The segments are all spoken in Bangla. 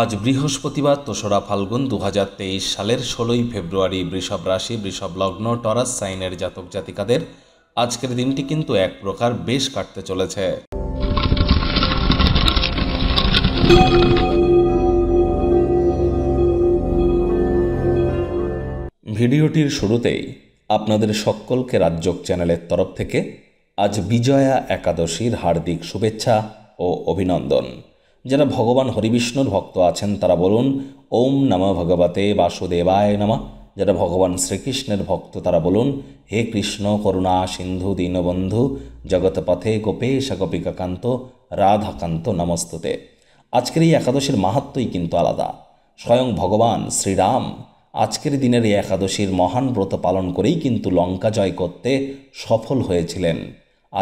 আজ বৃহস্পতিবার তোসরা ফাল্গুন দু সালের ষোলোই ফেব্রুয়ারি বৃষভ রাশি বৃষভ লগ্ন টরাস সাইনের জাতক জাতিকাদের আজকের দিনটি কিন্তু এক প্রকার বেশ কাটতে চলেছে ভিডিওটির শুরুতেই আপনাদের সকলকে রাজ্যক চ্যানেলের তরফ থেকে আজ বিজয়া একাদশীর হার্দিক শুভেচ্ছা ও অভিনন্দন যারা ভগবান হরিবিষ্ণুর ভক্ত আছেন তারা বলুন ওম নম ভগবতে বাসুদেবায় নমা যারা ভগবান শ্রীকৃষ্ণের ভক্ত তারা বলুন হে কৃষ্ণ করুণা সিন্ধু দীনবন্ধু জগৎপথে গোপেশ গোপিকাকান্ত রাধাকান্ত নমস্তুতে আজকের এই একাদশীর মাহাত্মই কিন্তু আলাদা স্বয়ং ভগবান শ্রীরাম আজকের দিনের এই একাদশীর মহান ব্রত পালন করেই কিন্তু লঙ্কা জয় করতে সফল হয়েছিলেন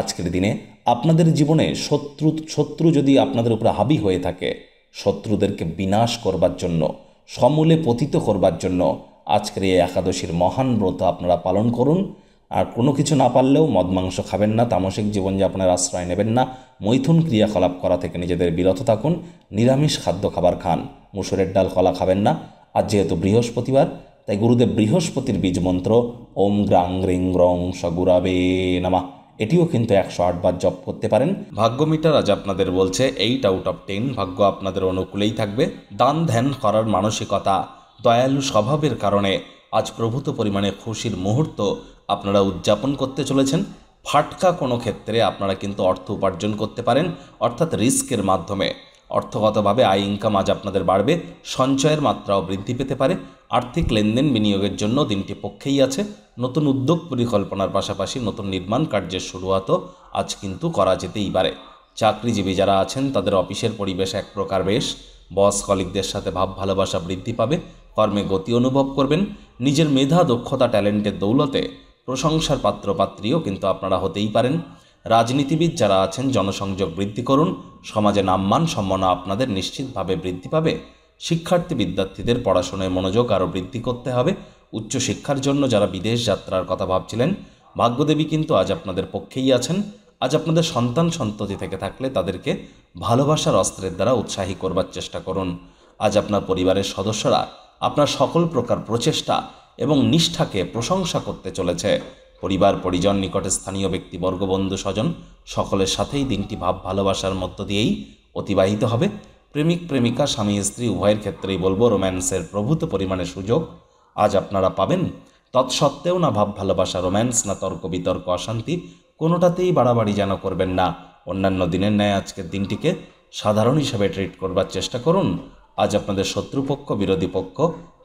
আজকের দিনে আপনাদের জীবনে শত্রু শত্রু যদি আপনাদের উপরে হাবি হয়ে থাকে শত্রুদেরকে বিনাশ করবার জন্য সমূলে পতিত করবার জন্য আজকের এই একাদশীর মহান ব্রত আপনারা পালন করুন আর কোনো কিছু না পারলেও মদ মাংস খাবেন না তামসিক জীবনযাপনের আশ্রয় নেবেন না মৈথুন ক্রিয়াকলাপ করা থেকে নিজেদের বিরত থাকুন নিরামিষ খাদ্য খাবার খান মুসুরের ডাল কলা খাবেন না আর যেহেতু বৃহস্পতিবার তাই গুরুদেব বৃহস্পতির বীজ মন্ত্র ওম গ্রাং গ্রিং রং সগুরাবে নামা এটিও কিন্তু একশো আটবার জব করতে পারেন ভাগ্য মিটার আজ আপনাদের বলছে এইট আউট অফ টেন ভাগ্য আপনাদের অনুকূলেই থাকবে দান ধ্যান করার মানসিকতা দয়ালু স্বভাবের কারণে আজ প্রভূত পরিমাণে খুশির মুহূর্ত আপনারা উদযাপন করতে চলেছেন ফাটকা কোনো ক্ষেত্রে আপনারা কিন্তু অর্থ উপার্জন করতে পারেন অর্থাৎ রিস্কের মাধ্যমে অর্থগতভাবে আয় ইনকাম আজ আপনাদের বাড়বে সঞ্চয়ের মাত্রাও বৃদ্ধি পেতে পারে আর্থিক লেনদেন বিনিয়োগের জন্য দিনটি পক্ষেই আছে নতুন উদ্যোগ পরিকল্পনার পাশাপাশি নতুন নির্মাণ কার্যের শুরুয়াতও আজ কিন্তু করা যেতেই পারে চাকরিজীবী যারা আছেন তাদের অফিসের পরিবেশ এক প্রকার বেশ বস কলিকদের সাথে ভাব ভালোবাসা বৃদ্ধি পাবে কর্মে গতি অনুভব করবেন নিজের মেধা দক্ষতা ট্যালেন্টের দৌলতে প্রশংসার পাত্রপাত্রীও কিন্তু আপনারা হতেই পারেন রাজনীতিবিদ যারা আছেন জনসংযোগ বৃদ্ধি করুন সমাজে নাম্মান সম্মান আপনাদের নিশ্চিতভাবে বৃদ্ধি পাবে শিক্ষার্থী বিদ্যার্থীদের পড়াশোনায় মনোযোগ আরও বৃদ্ধি করতে হবে উচ্চশিক্ষার জন্য যারা বিদেশ যাত্রার কথা ভাবছিলেন ভাগ্যদেবী কিন্তু আজ আপনাদের পক্ষেই আছেন আজ আপনাদের সন্তান সন্ততি থেকে থাকলে তাদেরকে ভালোবাসার অস্ত্রের দ্বারা উৎসাহী করবার চেষ্টা করুন আজ আপনার পরিবারের সদস্যরা আপনার সকল প্রকার প্রচেষ্টা এবং নিষ্ঠাকে প্রশংসা করতে চলেছে পরিবার পরিজন নিকটে স্থানীয় ব্যক্তিবর্গ বন্ধু স্বজন সকলের সাথেই দিনটি ভাব ভালোবাসার মধ্য দিয়েই অতিবাহিত হবে প্রেমিক প্রেমিকা স্বামী স্ত্রী উভয়ের ক্ষেত্রেই বলবো রোম্যান্সের প্রভূত পরিমাণে সুযোগ আজ আপনারা পাবেন তৎসত্ত্বেও না ভাব ভালোবাসা রোম্যান্স না তর্ক বিতর্ক অশান্তি কোনোটাতেই বাড়াবাড়ি যেন করবেন না অন্যান্য দিনের ন্যায় আজকের দিনটিকে সাধারণ হিসাবে ট্রিট করবার চেষ্টা করুন আজ আপনাদের শত্রুপক্ষ বিরোধী পক্ষ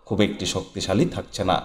খুব একটি শক্তিশালী থাকছে না